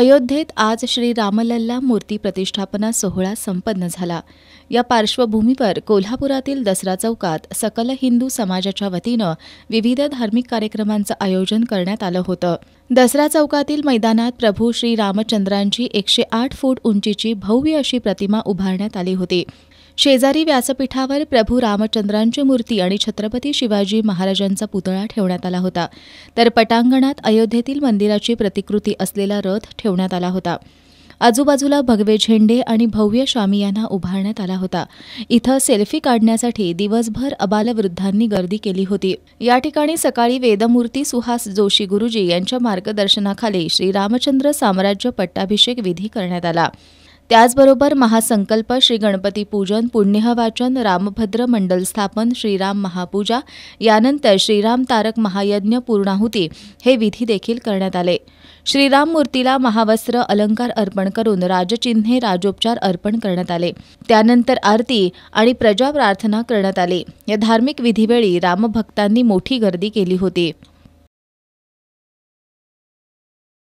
अयोध्येत आज श्री रामलल्ला मूर्ती प्रतिष्ठापना सोहळा संपन्न झाला या पार्श्वभूमीवर कोल्हापुरातील दसरा चौकात सकल हिंदू समाजाच्या वतीनं विविध धार्मिक कार्यक्रमांचं आयोजन करण्यात आलं होतं दसरा चौकातील मैदानात प्रभू श्री रामचंद्रांची एकशे आठ फूट उंचीची भव्य अशी प्रतिमा उभारण्यात आली होती शेजारी व्यासपीठावर प्रभू रामचंद्रांची मूर्ती आणि छत्रपती शिवाजी महाराजांचा पुतळा ठेवण्यात आला होता तर पटांगणात अयोध्येतील मंदिराची प्रतिकृती असलेला रथ ठेवण्यात आला होता आजूबाजूला भगवे झेंडे आणि भव्य यांना उभारण्यात आला होता इथं सेल्फी काढण्यासाठी दिवसभर अबालवृद्धांनी गर्दी केली होती या ठिकाणी सकाळी वेदमूर्ती सुहास जोशी गुरुजी यांच्या मार्गदर्शनाखाली श्री रामचंद्र साम्राज्य पट्टाभिषेक विधी करण्यात आला त्याचबरोबर महासंकल्प श्री गणपती पूजन पुण्यवाचन रामभद्र मंडल स्थापन श्रीराम महापूजा यानंतर श्रीराम तारक महायज्ञ पूर्णाहुती हे विधी देखील करण्यात आले श्रीराम मूर्तीला महावस्त्र अलंकार अर्पण करून राजचिन्हे राजोपचार अर्पण करण्यात आले त्यानंतर आरती आणि प्रजा प्रार्थना करण्यात आली या धार्मिक विधीवेळी रामभक्तांनी मोठी गर्दी केली होती